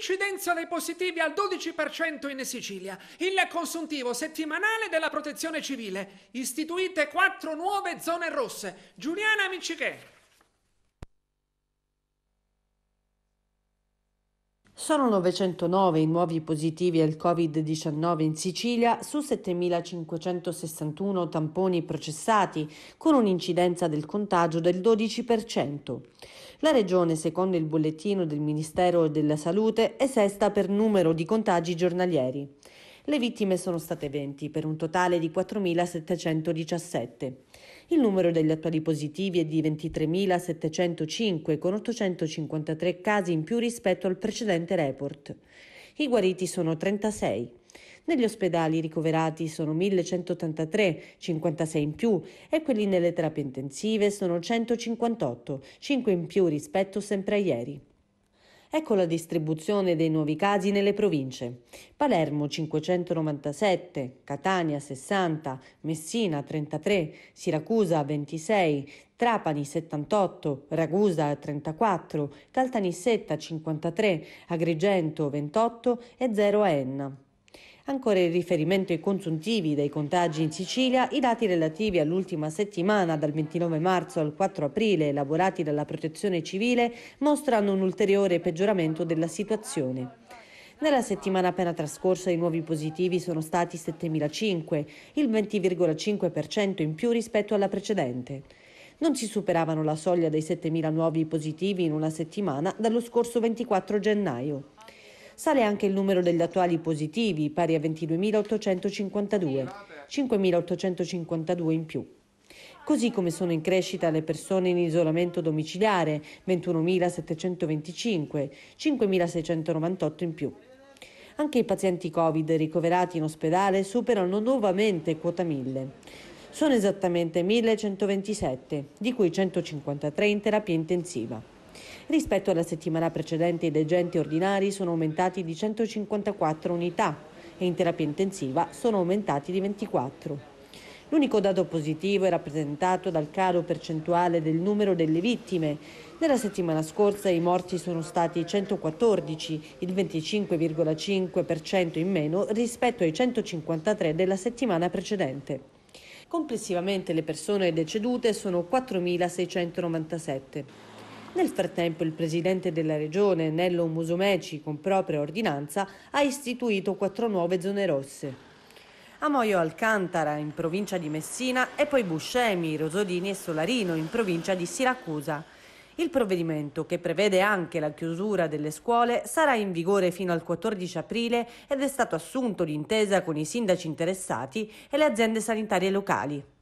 Incidenza dei positivi al 12% in Sicilia. Il consuntivo settimanale della protezione civile. Istituite quattro nuove zone rosse. Giuliana Micichè. Sono 909 i nuovi positivi al Covid-19 in Sicilia su 7.561 tamponi processati, con un'incidenza del contagio del 12%. La regione, secondo il bollettino del Ministero della Salute, è sesta per numero di contagi giornalieri. Le vittime sono state 20 per un totale di 4.717. Il numero degli attuali positivi è di 23.705 con 853 casi in più rispetto al precedente report. I guariti sono 36. Negli ospedali ricoverati sono 1183, 56 in più, e quelli nelle terapie intensive sono 158, 5 in più rispetto sempre a ieri. Ecco la distribuzione dei nuovi casi nelle province. Palermo 597, Catania 60, Messina 33, Siracusa 26, Trapani 78, Ragusa 34, Caltanissetta 53, Agrigento 28 e 0 a Enna. Ancora in riferimento ai consuntivi dei contagi in Sicilia, i dati relativi all'ultima settimana, dal 29 marzo al 4 aprile, elaborati dalla Protezione Civile, mostrano un ulteriore peggioramento della situazione. Nella settimana appena trascorsa i nuovi positivi sono stati 7.005, il 20,5% in più rispetto alla precedente. Non si superavano la soglia dei 7.000 nuovi positivi in una settimana dallo scorso 24 gennaio. Sale anche il numero degli attuali positivi, pari a 22.852, 5.852 in più. Così come sono in crescita le persone in isolamento domiciliare, 21.725, 5.698 in più. Anche i pazienti Covid ricoverati in ospedale superano nuovamente quota 1000 sono esattamente 1127, di cui 153 in terapia intensiva. Rispetto alla settimana precedente i degenti ordinari sono aumentati di 154 unità e in terapia intensiva sono aumentati di 24. L'unico dato positivo è rappresentato dal calo percentuale del numero delle vittime. Nella settimana scorsa i morti sono stati 114, il 25,5% in meno rispetto ai 153 della settimana precedente. Complessivamente le persone decedute sono 4.697. Nel frattempo il presidente della regione, Nello Musumeci, con propria ordinanza, ha istituito quattro nuove zone rosse. Amoio Alcantara in provincia di Messina e poi Buscemi, Rosodini e Solarino in provincia di Siracusa. Il provvedimento, che prevede anche la chiusura delle scuole, sarà in vigore fino al 14 aprile ed è stato assunto d'intesa con i sindaci interessati e le aziende sanitarie locali.